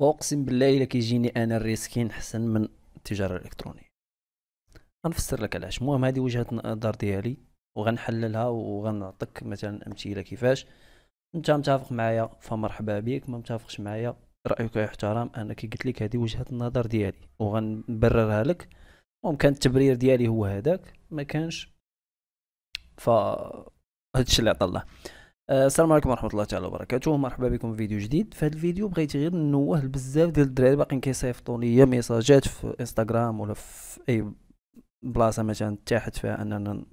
واقسم بالله الا كيجيني انا الريسكين حسن من التجاره الالكترونيه غنفسر لك علاش المهم هذه وجهه النظر ديالي وغنحللها وغنعطيك مثلا امثله كيفاش انت متفق معايا فمرحبا بك ما متفقش معايا رايك يحترم انا كي قلت لك هذه وجهه النظر ديالي وغنبررها لك ممكن التبرير ديالي هو هذاك ما كانش ف هادشي اللي عطى الله آه، السلام عليكم ورحمه الله تعالى وبركاته مرحبا بكم في فيديو جديد في هذا الفيديو بغيت غير نوه لبزاف ديال الدراري باقيين كيصيفطوا لي ميساجات في انستغرام ولا في اي بلاصه مثلا تحت فيها اننا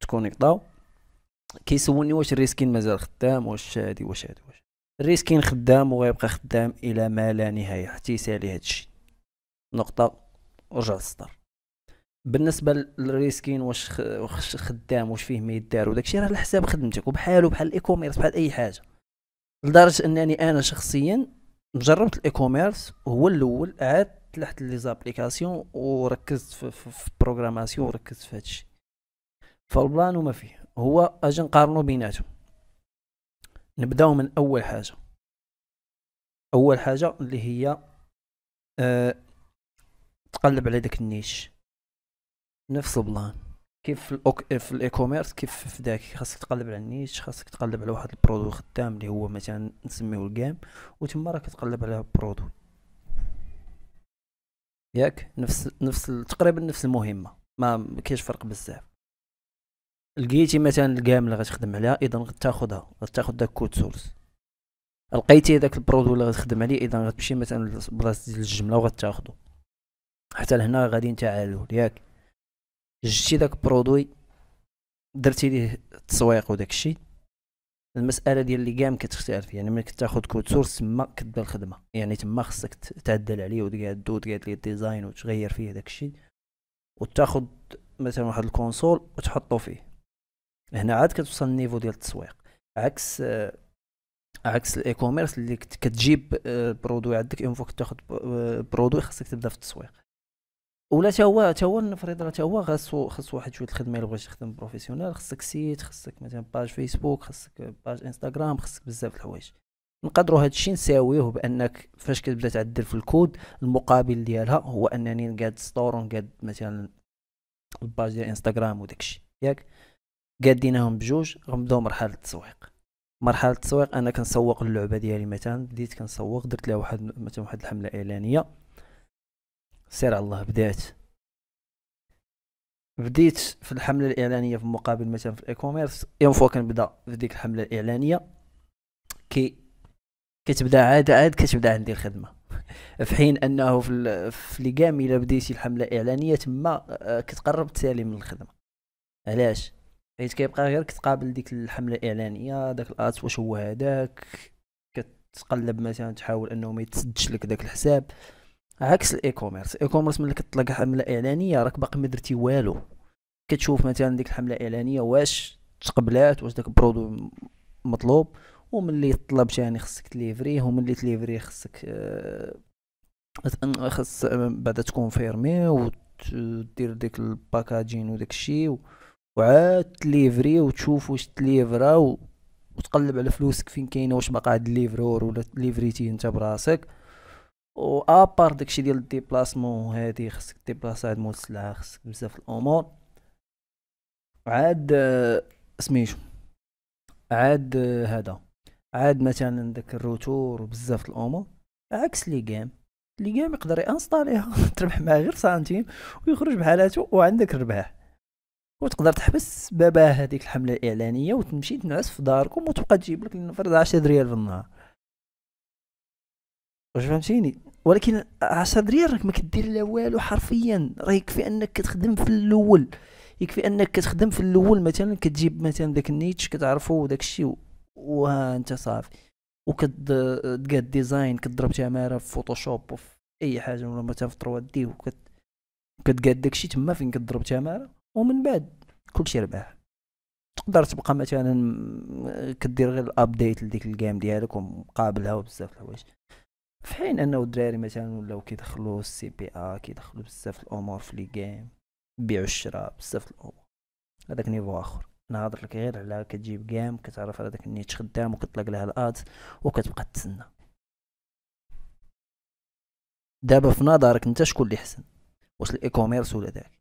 تكونيكطاو كيسولني واش الريسكين مازال خدام واش هادي واش هادي واش الريسكين خدام وغيبقى خدام الى ما لا نهايه حتى يسالي هادشي نقطه ورجع للسطر بالنسبه للريسكين واش خدام واش فيه ما يدار وداكشي راه على حساب خدمتك وبحاله بحال الايكوميرس بحال اي حاجه لدرجه انني انا شخصيا جربت الايكوميرس هو الاول عاد تلحت لي زابليكاسيون وركزت في, في, في بروغراماسيون وركزت في هادشي فالبلان وما فيه هو اجي نقارنو بيناتهم نبداو من اول حاجه اول حاجه اللي هي أه تقلب على داك النيش نفس البلان كيف في الأوك... في الاي كوميرس كيف في داك خاصك تقلب على النيش خاصك تقلب على واحد البرودوي خدام اللي هو مثلا نسميه الجيم وتما راك تقلب على برودوي ياك نفس نفس تقريبا نفس المهمه ما كاينش فرق بزاف لقيتي مثلا الجيم اللي غتخدم عليها اذا غتاخذها غتاخذ داك كود سورس لقيتي داك البرودوي اللي غتخدم عليه اذا غتمشي مثلا لبلاصه ديال الجمله وغتاخذو حتى لهنا غادي نتعالوا ياك جبتي داك برودوي درتي ليه التسويق وداك الشيء المساله ديال اللي كام كتختلف يعني ملي كتاخد كود سورس تما كدير الخدمه يعني تما خصك تعدل عليه وتقعد وتقعد ليه الديزاين وتغير فيه داك الشيء وتاخد مثلا واحد الكونسول وتحطو فيه هنا عاد كتوصل النيفو ديال التسويق عكس عكس الاي كوميرس اللي كتجيب آه، برودوي عندك اون فوا كتاخد آه، برودوي خاصك تبدا في التسويق ولا تا هو تا هو نفرض راه تا هو خاصو خاصو واحد شويه الخدمه اللي بغيت تخدم بروفيسيونيل خاصك سيت خاصك مثلا باج فيسبوك خاصك باج انستغرام خاصك بزاف الحوايج نقدروا هذا الشيء بانك فاش كتبدا تعدل في الكود المقابل ديالها هو انني نقاد ستور ونقاد مثلا الباج ديال انستغرام وداكشي ياك قاديناهم بجوج غنبداو مرحله التسويق مرحله التسويق انا كنسوق اللعبه ديالي مثلا بديت كنسوق درت لها واحد مثلا واحد الحمله اعلانيه سير على الله بدات بديت في الحمله الاعلانيه في المقابل مثلا في الايكوميرس يوم فوا كنبدا في ديك الحمله الاعلانيه كي كتبدا عاد عاد كتبدا عندي الخدمه في حين انه في لي في الا بديتي الحمله الاعلانيه تما آه، كتقرب تسالي من الخدمه علاش حيت كيبقى غير كتقابل ديك الحمله الاعلانيه داك الات واش هو هذاك كتقلب مثلا تحاول انه ما يتسدش لك داك الحساب عكس الاي كوميرس الاي كوميرس ملي كتطلق حمله اعلانيه راك باقي ما درتي والو كتشوف مثلا ديك الحمله الاعلانيه واش تقبلات واش داك برودو مطلوب وملي طلب يعني خصك تليفريه وملي تليفريه خصك آه خص بعدا تكون فيرمي ودير ديك الباكاجين وداك الشيء وعاد تليفري وتشوف واش تليفرا وتقلب على فلوسك فين كاينه واش باقا عاد ليفرور ولا ليفريتي انت براسك و ابار داكشي ديال الديبلاسمون هادي خصك ديبلاسا هاد مول السلعه خصك بزاف الامور عاد سميتو عاد هذا عاد مثلا داك الروتور وبزاف الامور عكس لي جيم لي جيم يقدر يانستاليها تربح معاه غير سنتيم ويخرج بحالاتو وعندك ربح وتقدر تحبس بابا هذيك الحمله الاعلانيه وتمشي تنعس في داركم وتبقى تجيب لك فرض 10 ريال في النهار واش فهمتيني ولكن صدري دريال راك ما كدير لا والو حرفيا راه يكفي انك كتخدم في الاول يكفي انك كتخدم في الاول مثلا كتجيب مثلا داك النيتش كتعرفو داك الشيء وها انت صافي وكتقاد ديزاين كتضرب تماره في فوتوشوب وفي اي حاجه ولا مثلا في 3 دي وكت كتقاد داكشي تما فين كتضرب تماره ومن بعد كلشي رباح تقدر تبقى مثلا كدير غير الابديت لديك الجيم ديالك ومقابلها وبزاف الحوايج في حين انه الدراري مثلا ولاو كيدخلوا السي بي ا كيدخلوا بزاف الامور في لي جيم بيعوا الشراء بزاف الامور هذاك نيفو اخر نهضر لك غير على كتجيب جيم كتعرف على داك النيت خدام وكتطلق لها الاد وكتبقى تسنى دابا في نظرك انت شكون اللي حسن واش الايكوميرس كوميرس ولا داك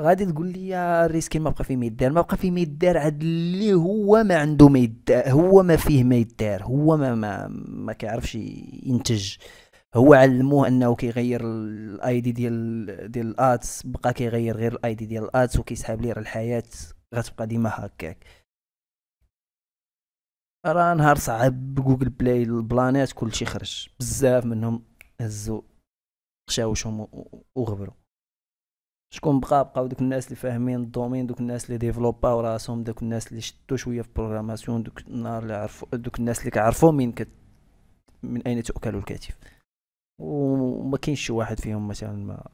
غادي تقول لي يا الريسكين ما بقى فيه ما يدار ما بقى فيه ما يدار عاد اللي هو ما عنده ما يدار هو ما فيه ما يدار هو ما ما, ما كيعرفش ينتج هو علموه انه كيغير الاي دي ديال ديال الاتس بقى كيغير غير الاي دي ديال الاتس وكيسحب ليه الحياه غتبقى ديما هكاك راه نهار صعب جوجل بلاي البلانات كلشي خرج بزاف منهم هزو شاوشهم وغبروا شكون بقى بقاو دوك الناس اللي فاهمين الدومين دوك الناس اللي ديفلوباو راسهم دوك الناس اللي شتو شويه في البروغراماسيون دوك النار اللي عرفوا دوك الناس اللي كعرفوا من كت من اين تؤكل الكتف وما كاينش شي واحد فيهم مثلا ما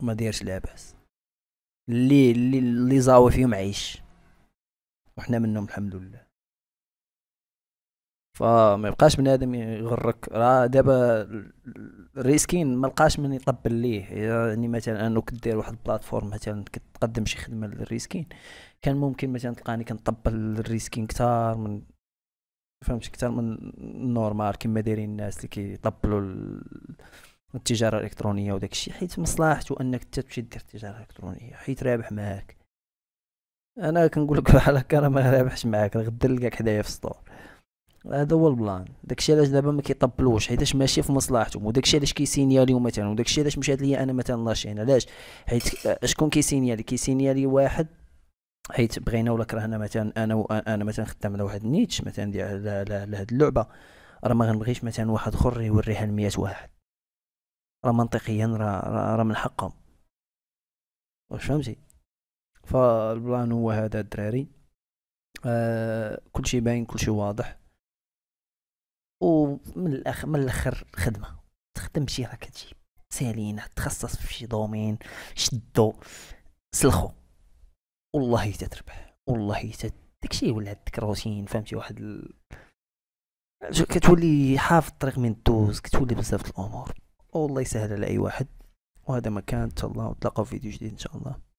ما دايرش لاباس اللي اللي اللي زاوي فيهم عيش وحنا منهم الحمد لله فما يبقاش بنادم يغرك راه دابا ريسكين ما لقاش من يطبل ليه يعني مثلا انه كدير واحد البلاتفورم مثلا كتقدم شي خدمه للريسكين كان ممكن مثلا تلقاني كنطبل للريسكين كثار من فهمت كثار من النورمال كما دايرين الناس اللي كيطبلوا التجاره الالكترونيه وداك الشيء حيت مصلحته انك انت تمشي دير التجاره الالكترونيه حيت رابح معاك انا كنقول لك بحال هكا راه ما رابحش معاك غدير غدا نلقاك حدايا في السطور هذا هو البلان داكشي علاش دابا ما كيطبلوش حيتاش ماشي في مصلحتهم وداكشي علاش كيسينياليو مثلا وداكشي علاش مشات ليا انا مثلا لاشين يعني علاش حيت آه، شكون كيسينيالي كيسينيالي واحد حيت بغينا ولا كرهنا مثلا انا انا مثلا خدام على واحد نيتش مثلا ديال على هاد اللعبه راه ما غنبغيش مثلا واحد اخر يوريها ل واحد راه منطقيا راه راه من حقهم واش فهمتي فالبلان هو هذا الدراري آه كلشي باين كلشي واضح ومن الاخر من الاخر خدمه تخدم شي راك تجي سالينا تخصص في شي دومين شدو سلخو والله تتربح والله تت داكشي ولا عندك روتين فهمتي واحد ال... كتولي حافظ الطريق من الدوز كتولي بزاف الامور والله يسهل على اي واحد وهذا ما كان ان شاء الله ونتلاقاو في فيديو جديد ان شاء الله